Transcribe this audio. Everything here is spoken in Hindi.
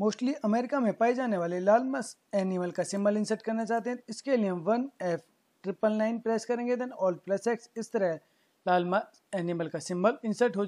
मोस्टली अमेरिका में पाए जाने वाले लाल मस एनिमल का सिंबल इंसर्ट करना चाहते हैं इसके लिए हम one F triple nine press करेंगे देन ऑल प्लस एक्स इस तरह लाल मस एनिमल का सिंबल इंसर्ट हो